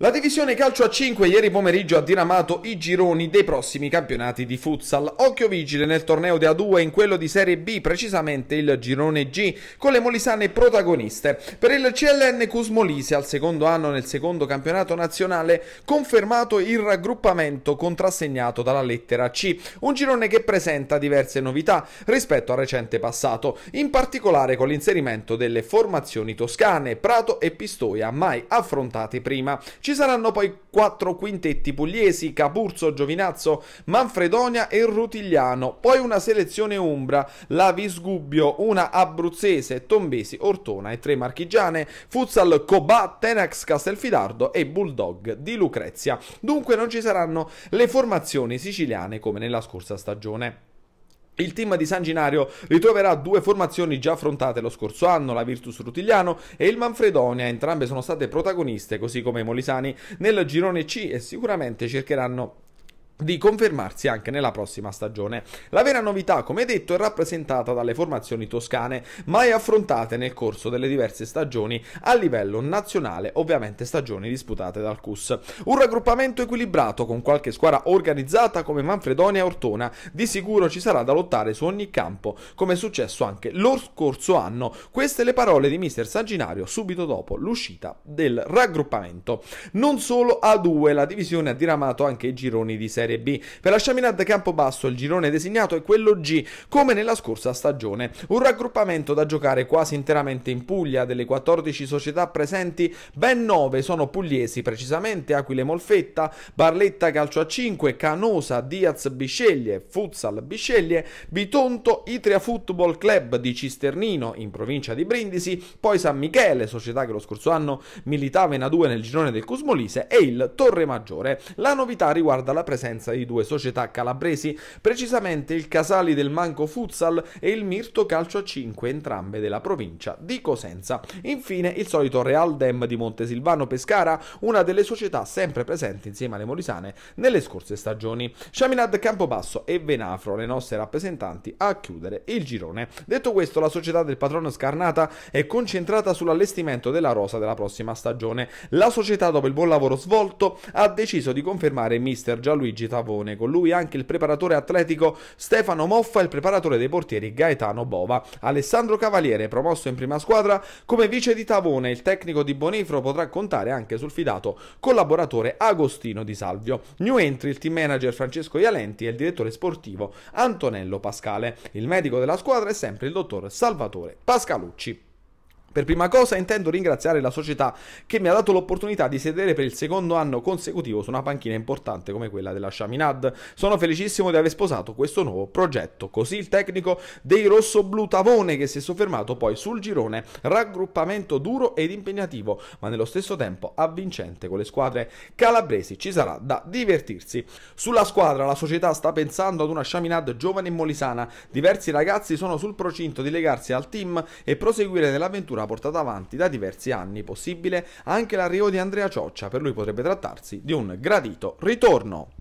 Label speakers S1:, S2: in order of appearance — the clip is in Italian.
S1: La divisione calcio a 5 ieri pomeriggio ha diramato i gironi dei prossimi campionati di futsal. Occhio vigile nel torneo di A2 e in quello di Serie B, precisamente il girone G, con le molisane protagoniste. Per il CLN Cusmolise, al secondo anno nel secondo campionato nazionale, confermato il raggruppamento contrassegnato dalla lettera C, un girone che presenta diverse novità rispetto al recente passato, in particolare con l'inserimento delle formazioni toscane, Prato e Pistoia, mai affrontate prima. Ci saranno poi quattro quintetti pugliesi, Capurzo, Giovinazzo, Manfredonia e Rutigliano, poi una selezione umbra, la Visgubbio, una abruzzese, Tombesi, Ortona e tre marchigiane, Futsal Cobà, Tenax Castelfidardo e Bulldog di Lucrezia. Dunque non ci saranno le formazioni siciliane come nella scorsa stagione. Il team di Sanginario ritroverà due formazioni già affrontate lo scorso anno, la Virtus Rutigliano e il Manfredonia, entrambe sono state protagoniste, così come i Molisani, nel girone C e sicuramente cercheranno di confermarsi anche nella prossima stagione. La vera novità, come detto, è rappresentata dalle formazioni toscane, mai affrontate nel corso delle diverse stagioni a livello nazionale, ovviamente stagioni disputate dal CUS. Un raggruppamento equilibrato con qualche squadra organizzata come Manfredonia e Ortona, di sicuro ci sarà da lottare su ogni campo, come è successo anche lo scorso anno. Queste le parole di mister Saginario subito dopo l'uscita del raggruppamento. Non solo a due, la divisione ha diramato anche i gironi di serie Serie B. Per la Sciaminad Campobasso il girone designato è quello G, come nella scorsa stagione. Un raggruppamento da giocare quasi interamente in Puglia, delle 14 società presenti, ben 9 sono pugliesi, precisamente Aquile Molfetta, Barletta Calcio a 5, Canosa, Diaz Bisceglie, Futsal Bisceglie, Bitonto, Itria Football Club di Cisternino in provincia di Brindisi, poi San Michele, società che lo scorso anno militava in A2 nel girone del Cusmolise e il Torre Maggiore. La novità riguarda la presenza presenza di due società calabresi, precisamente il Casali del Manco Futsal e il Mirto Calcio a 5, entrambe della provincia di Cosenza. Infine il solito Real Dem di Montesilvano Pescara, una delle società sempre presenti insieme alle Molisane nelle scorse stagioni. Shaminad Campobasso e Venafro, le nostre rappresentanti, a chiudere il girone. Detto questo, la società del patrono Scarnata è concentrata sull'allestimento della rosa della prossima stagione. La società, dopo il buon lavoro svolto, ha deciso di confermare mister Gianluigi Tavone, Con lui anche il preparatore atletico Stefano Moffa e il preparatore dei portieri Gaetano Bova. Alessandro Cavaliere, promosso in prima squadra come vice di Tavone, il tecnico di Bonifro potrà contare anche sul fidato collaboratore Agostino Di Salvio. New entry il team manager Francesco Ialenti e il direttore sportivo Antonello Pascale. Il medico della squadra è sempre il dottor Salvatore Pascalucci. Per prima cosa intendo ringraziare la società che mi ha dato l'opportunità di sedere per il secondo anno consecutivo su una panchina importante come quella della Chaminad. Sono felicissimo di aver sposato questo nuovo progetto. Così il tecnico dei rossoblù Tavone che si è soffermato poi sul girone, raggruppamento duro ed impegnativo, ma nello stesso tempo avvincente con le squadre calabresi. Ci sarà da divertirsi. Sulla squadra la società sta pensando ad una Chaminad giovane e molisana. Diversi ragazzi sono sul procinto di legarsi al team e proseguire nell'avventura portata avanti da diversi anni, possibile anche l'arrivo di Andrea Cioccia, per lui potrebbe trattarsi di un gradito ritorno.